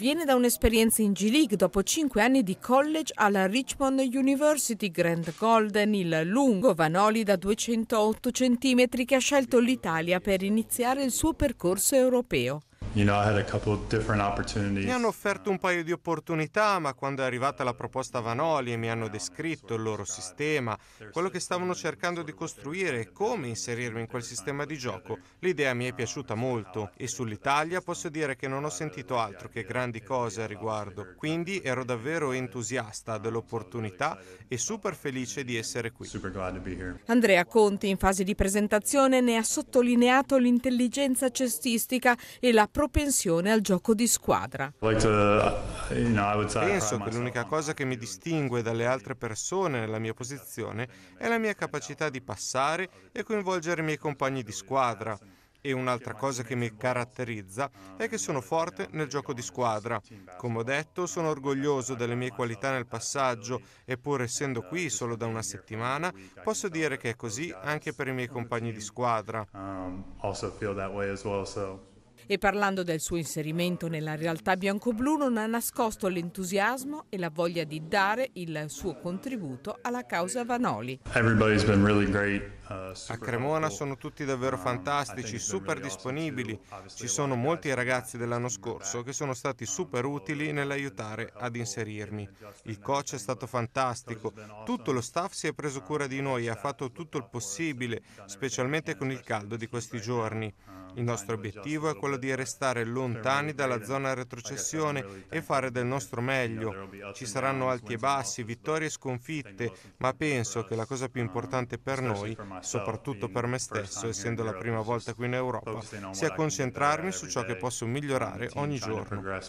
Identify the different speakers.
Speaker 1: Viene da un'esperienza in G-League dopo 5 anni di college alla Richmond University Grand Golden, il lungo Vanoli da 208 cm che ha scelto l'Italia per iniziare il suo percorso europeo. Mi
Speaker 2: hanno offerto un paio di opportunità, ma quando è arrivata la proposta Vanoli e mi hanno descritto il loro sistema, quello che stavano cercando di costruire e come inserirmi in quel sistema di gioco, l'idea mi è piaciuta molto e sull'Italia posso dire che non ho sentito altro che grandi cose a riguardo. Quindi ero davvero entusiasta dell'opportunità e super felice di essere qui.
Speaker 1: Andrea Conti in fase di presentazione ne ha sottolineato l'intelligenza cestistica e la propria propensione al gioco di squadra.
Speaker 2: Penso che l'unica cosa che mi distingue dalle altre persone nella mia posizione è la mia capacità di passare e coinvolgere i miei compagni di squadra. E un'altra cosa che mi caratterizza è che sono forte nel gioco di squadra. Come ho detto, sono orgoglioso delle mie qualità nel passaggio e pur essendo qui solo da una settimana, posso dire che è così anche per i miei compagni di squadra. Um,
Speaker 1: e parlando del suo inserimento nella realtà bianco-blu non ha nascosto l'entusiasmo e la voglia di dare il suo contributo alla causa Vanoli.
Speaker 2: Uh, a Cremona sono tutti davvero um, fantastici, super disponibili. Ci sono molti ragazzi dell'anno scorso che sono stati um, super utili nell'aiutare um, ad inserirmi. Il coach è stato fantastico, tutto lo staff si è preso cura di noi, ha fatto tutto il possibile, specialmente con il caldo di questi giorni. Uh, il nostro obiettivo è quello di restare lontani dalla zona retrocessione e fare del nostro meglio. Ci saranno alti e bassi, vittorie e sconfitte, ma penso che la cosa più uh, importante per noi, soprattutto per me stesso, essendo la prima volta qui in Europa, sia concentrarmi su ciò che posso migliorare ogni giorno.